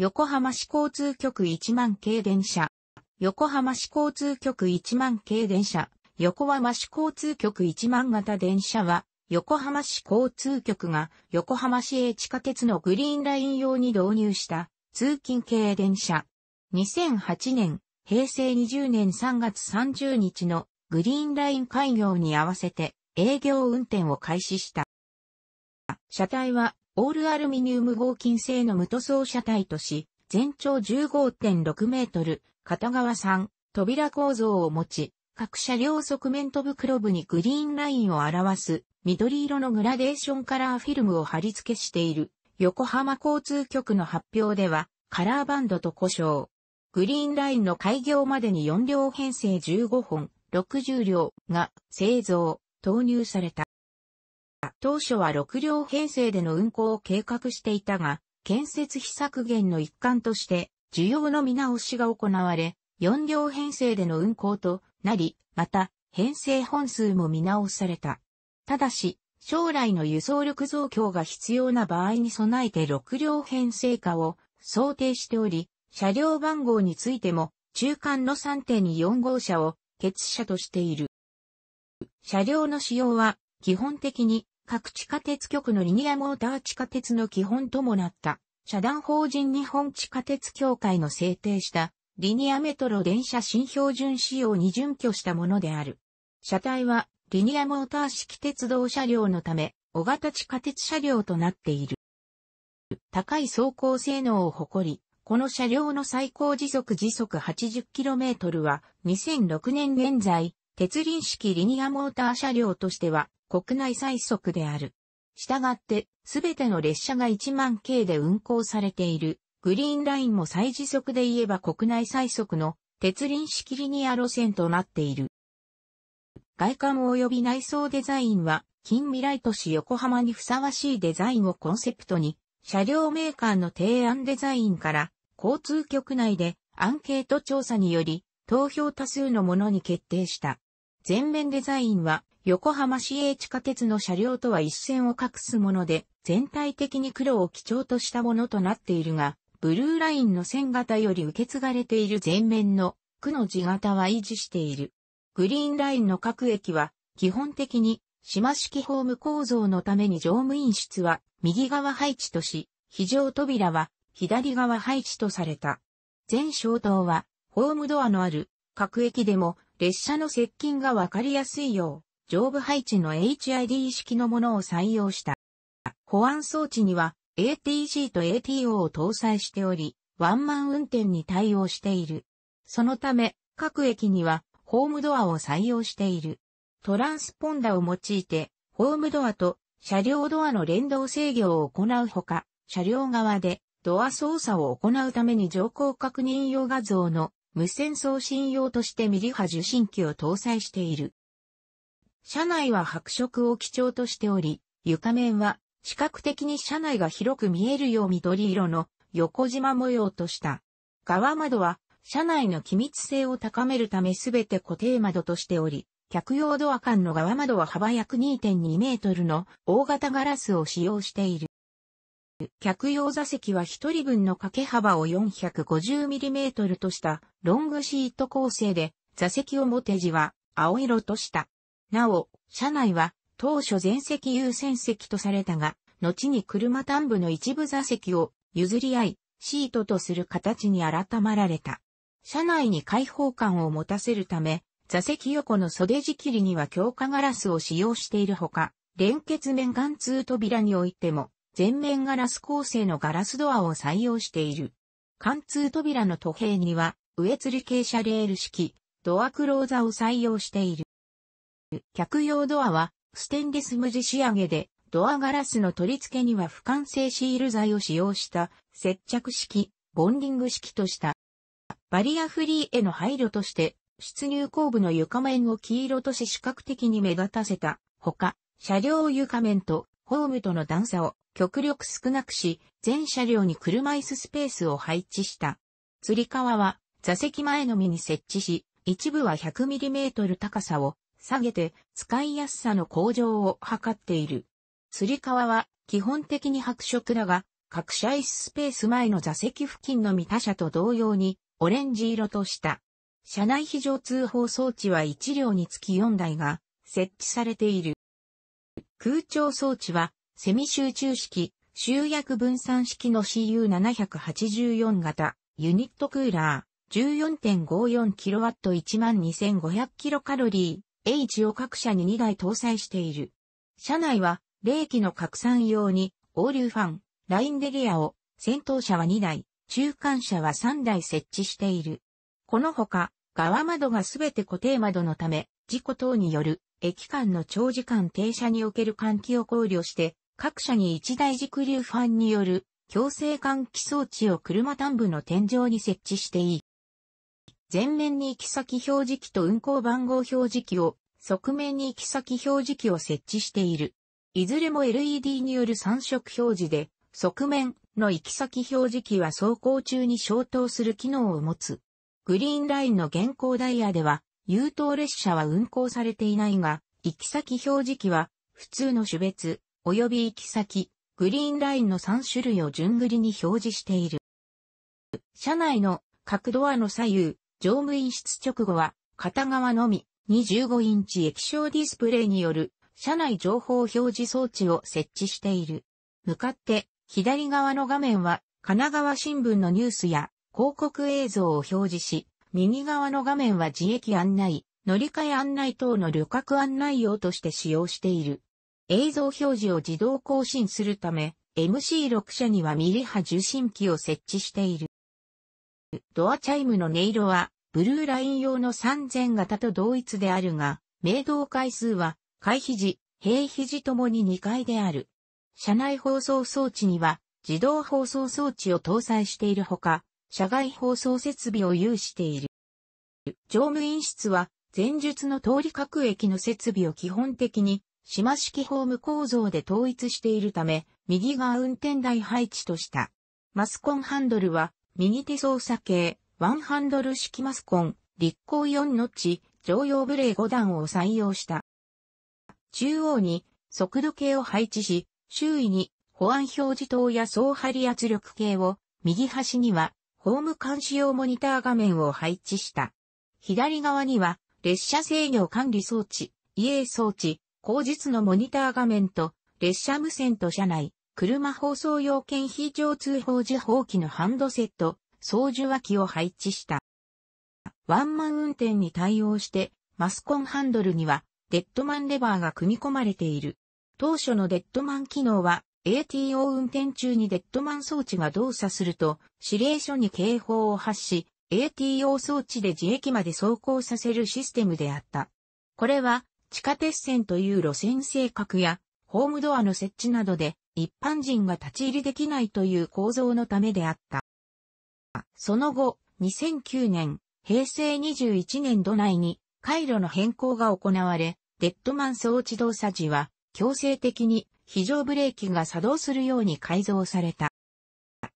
横浜市交通局1万系電車。横浜市交通局1万系電車。横浜市交通局1万型電車は、横浜市交通局が横浜市営地下鉄のグリーンライン用に導入した通勤系電車。2008年、平成20年3月30日のグリーンライン開業に合わせて営業運転を開始した。車体はオールアルミニウム合金製の無塗装車体とし、全長15.6メートル、片側3、扉構造を持ち、各車両側面と袋部にグリーンラインを表す緑色のグラデーションカラーフィルムを貼り付けしている横浜交通局の発表ではカラーバンドと故障。グリーンラインの開業までに4両編成15本、60両が製造、投入された。当初は6両編成での運行を計画していたが、建設費削減の一環として、需要の見直しが行われ、4両編成での運行となり、また、編成本数も見直された。ただし、将来の輸送力増強が必要な場合に備えて6両編成化を想定しており、車両番号についても、中間の3.4号車を欠車としている。車両の使用は、基本的に各地下鉄局のリニアモーター地下鉄の基本ともなった、社団法人日本地下鉄協会の制定した、リニアメトロ電車新標準仕様に準拠したものである。車体は、リニアモーター式鉄道車両のため、小型地下鉄車両となっている。高い走行性能を誇り、この車両の最高時速時速 80km は2006年現在、鉄輪式リニアモーター車両としては国内最速である。したがって、すべての列車が1万系で運行されている、グリーンラインも最時速で言えば国内最速の鉄輪式リニア路線となっている。外観及び内装デザインは、近未来都市横浜にふさわしいデザインをコンセプトに、車両メーカーの提案デザインから、交通局内でアンケート調査により、投票多数のものに決定した。全面デザインは、横浜市営地下鉄の車両とは一線を画すもので、全体的に黒を基調としたものとなっているが、ブルーラインの線型より受け継がれている前面の区の字型は維持している。グリーンラインの各駅は、基本的に島式ホーム構造のために乗務員室は右側配置とし、非常扉は左側配置とされた。全小灯はホームドアのある各駅でも列車の接近がわかりやすいよう、上部配置の HID 式のものを採用した。保安装置には a t g と ATO を搭載しており、ワンマン運転に対応している。そのため、各駅にはホームドアを採用している。トランスポンダを用いて、ホームドアと車両ドアの連動制御を行うほか、車両側でドア操作を行うために乗降確認用画像の無線送信用としてミリ波受信機を搭載している。車内は白色を基調としており、床面は視覚的に車内が広く見えるよう緑色の横縞模様とした。側窓は車内の機密性を高めるためすべて固定窓としており、客用ドア間の側窓は幅約2.2メートルの大型ガラスを使用している。客用座席は一人分の掛け幅を 450mm としたロングシート構成で、座席表地は青色とした。なお、車内は当初全席優先席とされたが、後に車端部の一部座席を譲り合い、シートとする形に改まられた。車内に開放感を持たせるため、座席横の袖仕切りには強化ガラスを使用しているほか、連結面貫通扉においても、全面ガラス構成のガラスドアを採用している。貫通扉の途辺には、上吊り傾斜レール式、ドアクローザを採用している。客用ドアは、ステンレス無地仕上げで、ドアガラスの取り付けには不完成シール材を使用した接着式、ボンディング式とした。バリアフリーへの配慮として、出入後部の床面を黄色とし視覚的に目立たせたほか、車両床面とホームとの段差を極力少なくし、全車両に車椅子スペースを配置した。釣り革は座席前のみに設置し、一部は 100mm 高さを下げて使いやすさの向上を図っている。釣り革は基本的に白色だが、各社椅子スペース前の座席付近の見他車と同様にオレンジ色とした。車内非常通報装置は1両につき4台が設置されている。空調装置はセミ集中式、集約分散式の CU784 型ユニットクーラー 14.54kW12500kcal H を各社に2台搭載している。車内は、冷気の拡散用に、オ流ファン、ラインデリアを、先頭車は2台、中間車は3台設置している。このほか、側窓がすべて固定窓のため、事故等による、駅間の長時間停車における換気を考慮して、各社に1台軸流ファンによる、強制換気装置を車端部の天井に設置していい。前面に行き先表示器と運行番号表示器を、側面に行き先表示器を設置している。いずれも LED による3色表示で、側面の行き先表示器は走行中に消灯する機能を持つ。グリーンラインの現行ダイヤでは、優等列車は運行されていないが、行き先表示器は、普通の種別、及び行き先、グリーンラインの3種類を順繰りに表示している。車内の各ドアの左右、乗務員室直後は、片側のみ、25インチ液晶ディスプレイによる、車内情報表示装置を設置している。向かって、左側の画面は、神奈川新聞のニュースや、広告映像を表示し、右側の画面は自駅案内、乗り換え案内等の旅客案内用として使用している。映像表示を自動更新するため、MC6 社にはミリ波受信機を設置している。ドアチャイムの音色は、ブルーライン用の3000型と同一であるが、明動回数は、回避時、平避時ともに2回である。車内放送装置には、自動放送装置を搭載しているほか、車外放送設備を有している。乗務員室は、前述の通り各駅の設備を基本的に、島式ホーム構造で統一しているため、右側運転台配置とした。マスコンハンドルは、右手操作系、ワンハンドル式マスコン、立行4の地、常用ブレー5段を採用した。中央に速度計を配置し、周囲に保安表示灯や総張圧力計を、右端にはホーム監視用モニター画面を配置した。左側には列車制御管理装置、イエ装置、後日のモニター画面と列車無線と車内、車放送用検非常通報時放棄のハンドセット、操縦脇を配置した。ワンマン運転に対応して、マスコンハンドルには、デッドマンレバーが組み込まれている。当初のデッドマン機能は、ATO 運転中にデッドマン装置が動作すると、指令書に警報を発し、ATO 装置で自駅まで走行させるシステムであった。これは、地下鉄線という路線性格や、ホームドアの設置などで、一般人が立ち入りできないという構造のためであった。その後、2009年、平成21年度内に回路の変更が行われ、デッドマン装置動作時は強制的に非常ブレーキが作動するように改造された。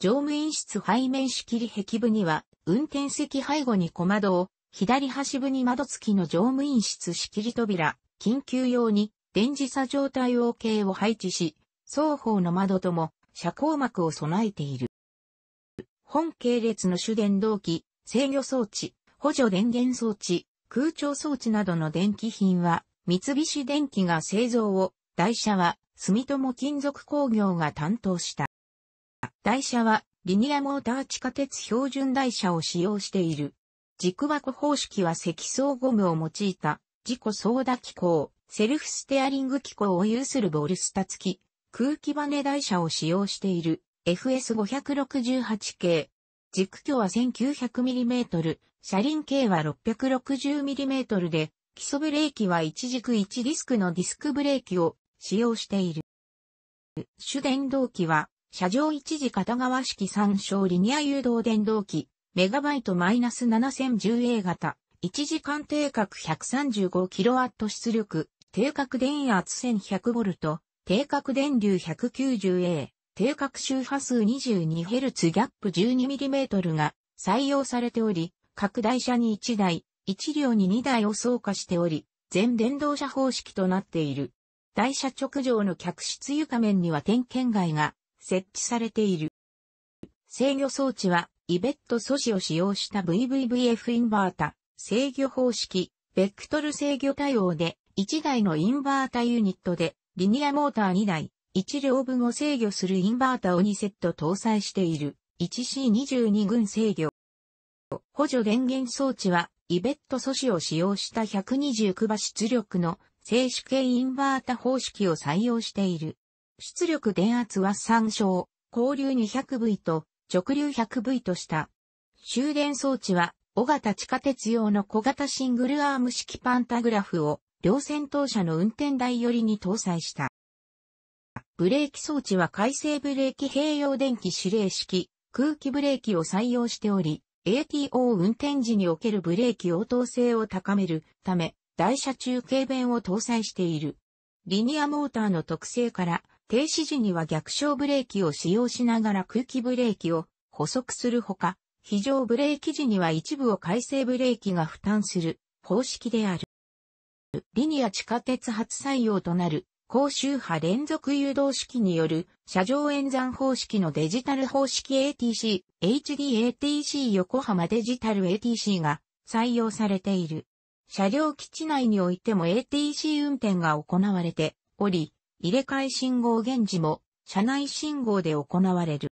乗務員室背面仕切り壁部には運転席背後に小窓を、左端部に窓付きの乗務員室仕切り扉、緊急用に電磁差状態 OK を配置し、双方の窓とも遮光幕を備えている。本系列の主電動機、制御装置、補助電源装置、空調装置などの電気品は、三菱電機が製造を、台車は、住友金属工業が担当した。台車は、リニアモーター地下鉄標準台車を使用している。軸枠方式は積層ゴムを用いた、自己操舵機構、セルフステアリング機構を有するボルスタ付き、空気バネ台車を使用している FS568 系。軸距は 1900mm、車輪径は 660mm で、基礎ブレーキは一軸一ディスクのディスクブレーキを使用している。主電動機は、車上一時片側式参照リニア誘導電動機、メガバイトマイナ -7010A 型、一時間定格 135kW 出力、定格電圧 1100V、定格電流 190A、定格周波数 22Hz ギャップ 12mm が採用されており、拡大車に1台、1両に2台を装加しており、全電動車方式となっている。台車直上の客室床面には点検外が設置されている。制御装置は、イベット素子を使用した VVVF インバータ、制御方式、ベクトル制御対応で、1台のインバータユニットでリニアモーター2台、1両分を制御するインバータを2セット搭載している 1C22 群制御。補助電源装置は、イベット素子を使用した129馬出力の静止系インバータ方式を採用している。出力電圧は3照、交流 200V と直流 100V とした。終電装置は、小型地下鉄用の小型シングルアーム式パンタグラフを両戦闘車の運転台寄りに搭載した。ブレーキ装置は回生ブレーキ併用電気指令式、空気ブレーキを採用しており、ATO 運転時におけるブレーキ応答性を高めるため、台車中軽弁を搭載している。リニアモーターの特性から、停止時には逆小ブレーキを使用しながら空気ブレーキを補足するほか、非常ブレーキ時には一部を回生ブレーキが負担する方式である。リニア地下鉄初採用となる、高周波連続誘導式による、車上演算方式のデジタル方式 ATC、HDATC 横浜デジタル ATC が採用されている。車両基地内においても ATC 運転が行われており、入れ替え信号現時も車内信号で行われる。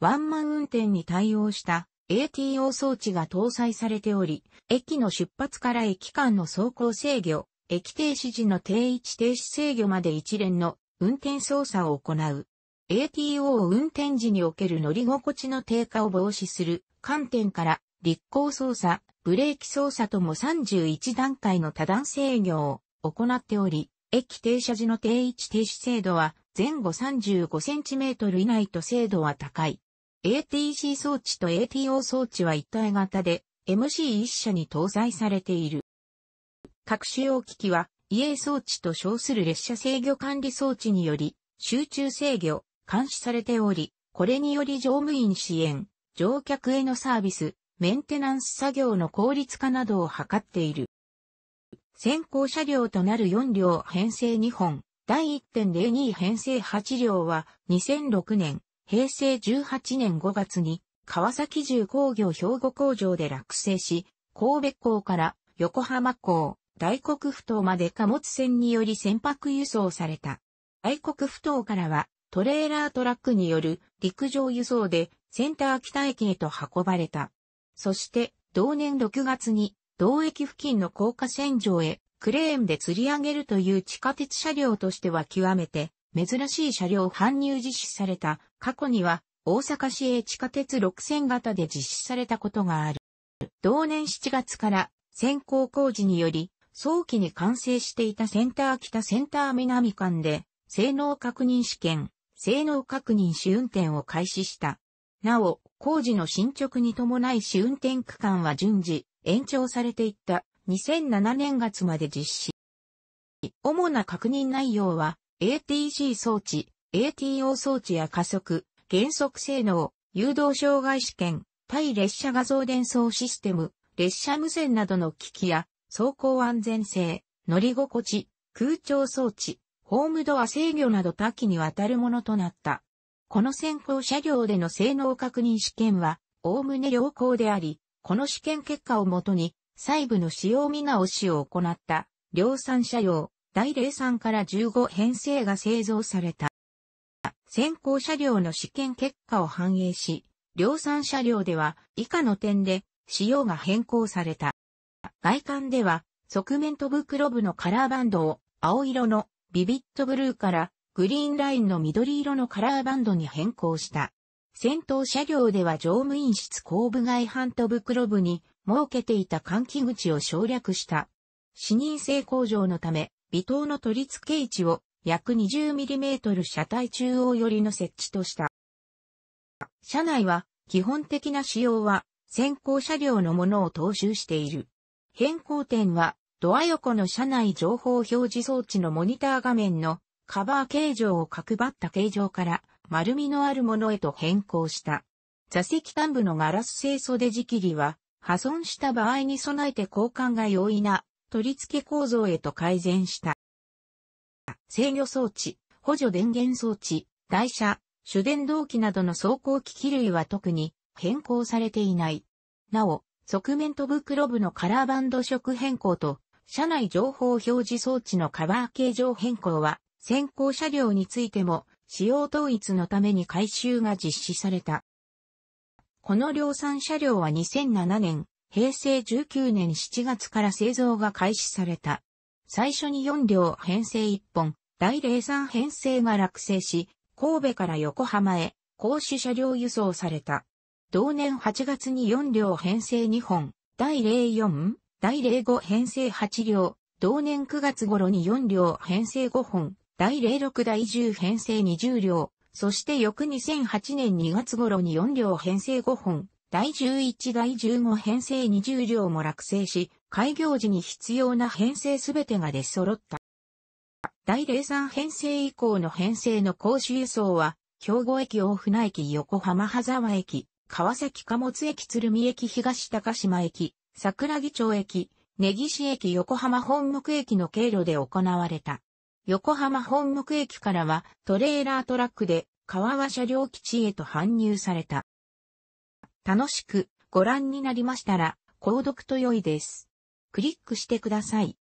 ワンマン運転に対応した ATO 装置が搭載されており、駅の出発から駅間の走行制御、駅停止時の定位置停止制御まで一連の運転操作を行う。ATO を運転時における乗り心地の低下を防止する観点から、立行操作、ブレーキ操作とも31段階の多段制御を行っており、駅停車時の定位置停止精度は前後 35cm 以内と精度は高い。ATC 装置と ATO 装置は一体型で MC1 社に搭載されている。各主要機器は EA 装置と称する列車制御管理装置により集中制御、監視されており、これにより乗務員支援、乗客へのサービス、メンテナンス作業の効率化などを図っている。先行車両となる4両編成2本、第1.02編成8両は2006年平成18年5月に川崎重工業兵庫工場で落成し、神戸港から横浜港、大黒ふ頭まで貨物船により船舶輸送された。大黒ふ頭からはトレーラートラックによる陸上輸送でセンター北駅へと運ばれた。そして同年6月に同駅付近の高架線上へクレーンで吊り上げるという地下鉄車両としては極めて珍しい車両搬入実施された過去には大阪市営地下鉄6線型で実施されたことがある。同年7月から先行工事により早期に完成していたセンター北センター南間で性能確認試験、性能確認試運転を開始した。なお、工事の進捗に伴い試運転区間は順次延長されていった2007年月まで実施。主な確認内容は ATC 装置、ATO 装置や加速、減速性能、誘導障害試験、対列車画像伝送システム、列車無線などの機器や、走行安全性、乗り心地、空調装置、ホームドア制御など多岐にわたるものとなった。この先行車両での性能確認試験は、おおむね良好であり、この試験結果をもとに、細部の使用見直しを行った、量産車両、第03から15編成が製造された。先行車両の試験結果を反映し、量産車両では以下の点で仕様が変更された。外観では側面と袋部のカラーバンドを青色のビビットブルーからグリーンラインの緑色のカラーバンドに変更した。先頭車両では乗務員室後部外半と袋部に設けていた換気口を省略した。視認性向上のため、微糖の取り付け位置を約 20mm 車体中央寄りの設置とした。車内は基本的な仕様は先行車両のものを踏襲している。変更点はドア横の車内情報表示装置のモニター画面のカバー形状を角張った形状から丸みのあるものへと変更した。座席端部のガラス製袖仕切りは破損した場合に備えて交換が容易な取り付け構造へと改善した。制御装置、補助電源装置、台車、主電動機などの走行機器類は特に変更されていない。なお、側面と袋部のカラーバンド色変更と、車内情報表示装置のカバー形状変更は、先行車両についても、使用統一のために改修が実施された。この量産車両は2007年、平成19年7月から製造が開始された。最初に4両編成1本、第03編成が落成し、神戸から横浜へ、公主車両輸送された。同年8月に4両編成2本、第04、第05編成8両、同年9月頃に4両編成5本、第06第10編成20両、そして翌2008年2月頃に4両編成5本、第11第15編成20両も落成し、開業時に必要な編成すべてが出揃った。第03編成以降の編成の公衆輸送は、兵庫駅大船駅横浜羽沢駅、川崎貨物駅鶴見駅東高島駅、桜木町駅、根岸駅横浜本木駅の経路で行われた。横浜本木駅からはトレーラートラックで川和車両基地へと搬入された。楽しくご覧になりましたら、購読と良いです。クリックしてください。